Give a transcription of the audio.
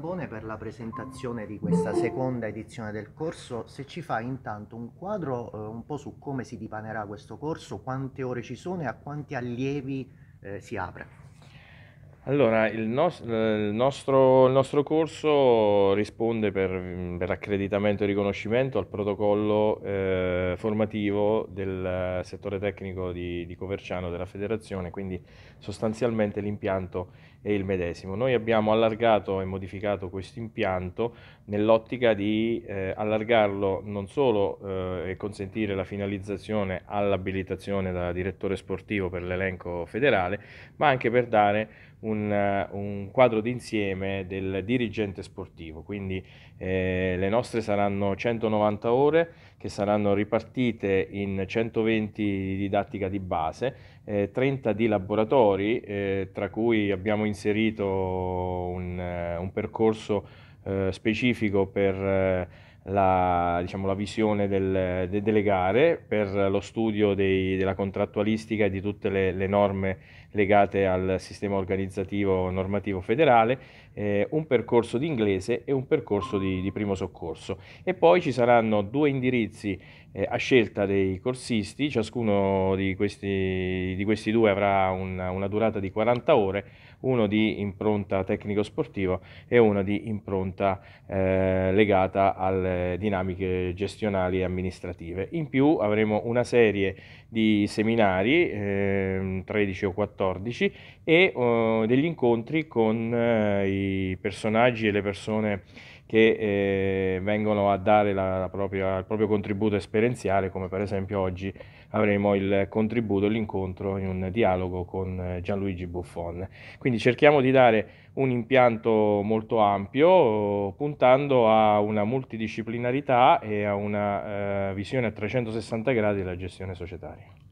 Zambone per la presentazione di questa seconda edizione del corso. Se ci fa intanto un quadro eh, un po' su come si dipanerà questo corso, quante ore ci sono e a quanti allievi eh, si apre. Allora, il, nos il, nostro, il, nostro, corso risponde per, per accreditamento e riconoscimento al protocollo eh, eh, formativo del eh, settore tecnico di, di, Coverciano della federazione, quindi sostanzialmente l'impianto è il medesimo. Noi abbiamo allargato e modificato questo impianto nell'ottica di eh, allargarlo non solo eh, e consentire la finalizzazione all'abilitazione da direttore sportivo per l'elenco federale, ma anche per dare un, eh, un quadro d'insieme del dirigente sportivo, quindi eh, le nostre saranno 190 ore che saranno ripartite in 120 di didattica di base, eh, 30 di laboratori, eh, tra cui abbiamo inserito un, eh, un percorso eh, specifico per la, diciamo, la visione del, de, delle gare, per lo studio dei, della contrattualistica e di tutte le, le, norme legate al sistema organizzativo normativo federale, eh, un percorso di inglese e un percorso di, di primo soccorso. E poi ci saranno due indirizzi eh, a scelta dei corsisti, ciascuno di questi, di questi due avrà una, una, durata di 40 ore, uno di impronta tecnico-sportiva e uno di impronta eh, legata alle dinamiche gestionali e amministrative. In più avremo una serie di seminari, eh, 13 o 14, e oh, degli incontri con eh, i personaggi e le persone che eh, vengono a dare la, la propria, il proprio contributo esperienza conferenziale come per esempio oggi avremo il contributo, l'incontro in un dialogo con eh, Gianluigi Buffon. Quindi cerchiamo di dare un impianto molto ampio puntando a una multidisciplinarità e a una eh, visione a 360 gradi della gestione societaria.